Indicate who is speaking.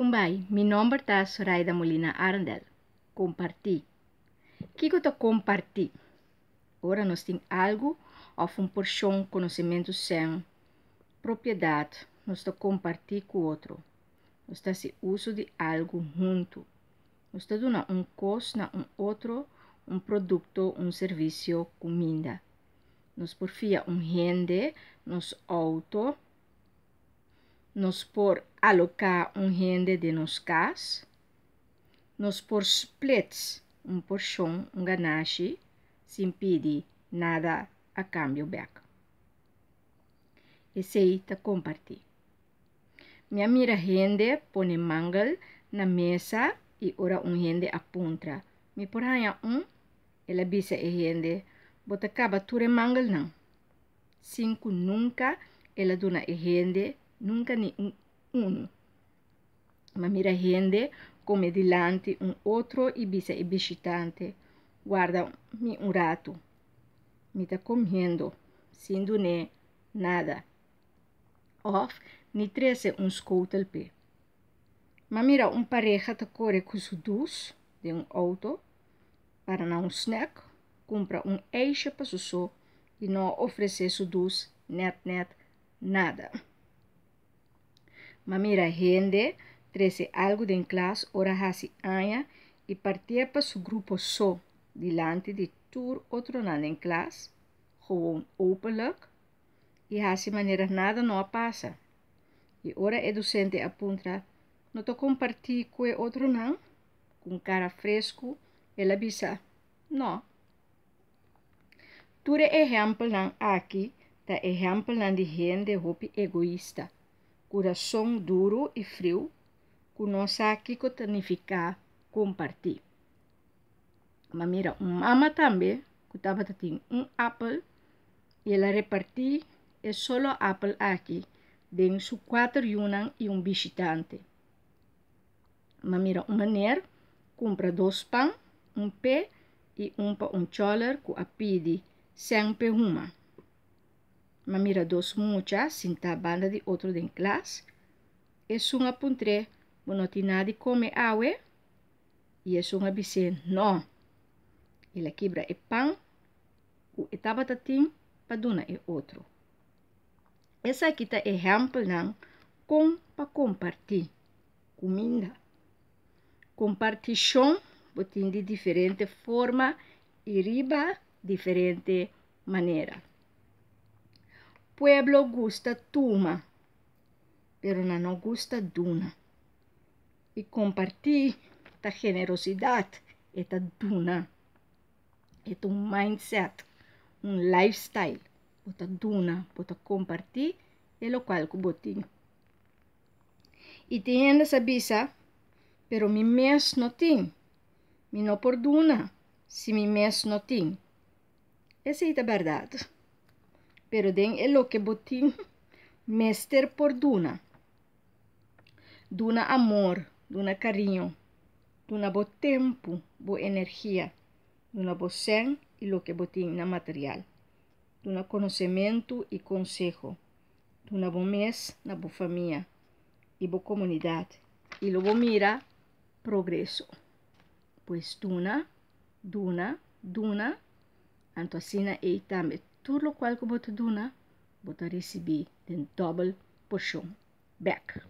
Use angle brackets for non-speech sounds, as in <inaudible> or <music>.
Speaker 1: Kumbay, mi nombre está soraida Molina Arndel. Comparti. Que eu comparti? Ora nós tem algo ou um porção conhecimento sem propriedade, nós está compartir com outro. Nós está se uso de algo junto. Nós está dando um custo na um outro, um produto, um serviço, comida. Nós porfia um rende, nos auto, nos por alocar um rende de nos cas, nos por splits, um porção, um ganache, sem pedir nada a cambio back. E sei te tá compartir. Minha mira rende põe mangal na mesa e ora um rende aponta. Me porranha um, ela bisa e rende, bota caba ture mangal não. Cinco nunca, ela dona e rende, nunca nem um, mas mira rende come um outro e Ibiza e visitante. Guarda-me um rato. Me está comendo, sem doer nada. Of, ni trece um skotelpe. Mas mira, um pareja está corre com os dois de um auto para não um snack, compra um eixo para o e não oferece os dois net net nada. Mamira gente, 13 algo de en clase, ora hace aña y partía para su grupo so, delante de tour otro nan en clase, con open openlijk, y hace manera nada no pasa. Y ora el docente apunta, no te compartí con otro nan, con cara fresco, el avisa, no. Ture ejemplo nan aquí, ta ejemplo nan de gente hopi egoísta. coração duro e frio, que nós aqui que tanificar compartir. Mas mira, uma ama também, que estava tendo um apple, e ela repartiu é solo apple aqui, dentro de quatro yunan e um visitante. Mas mira, uma mulher compra dois pães, um pé e um para um choler que a pede sempre uma mamira dos muchas sinta banda de outro den class. E sunga puntre, monotina de come awe. E é sunga bisen, no. Ila quebra e pan, o para duna e outro. Essa aqui tá exemplo não com para compartir comida. Compartição, botin de diferente forma e riba diferente maneira. pueblo gusta Tuma, pero no gusta Duna. Y compartir esta generosidad, esta Duna, Es este un mindset, un lifestyle, esta Duna, esta compartir, y lo cual botín. Y tiene esa visa, pero mi mes no tiene, mi no por Duna, si mi mes no tiene. Esa es la verdad. Pero den el botín <laughs> mester por duna. Duna amor, duna cariño, duna bo tempo, bo energía, duna bo sen y lo que botín na material. Duna conocimiento y consejo, duna bo mes na bo familia y bo comunidad. Y luego mira progreso. Pues duna, duna, duna, antocina e Tudo o qual que eu vou te dar, vou te receber em double porção. Back.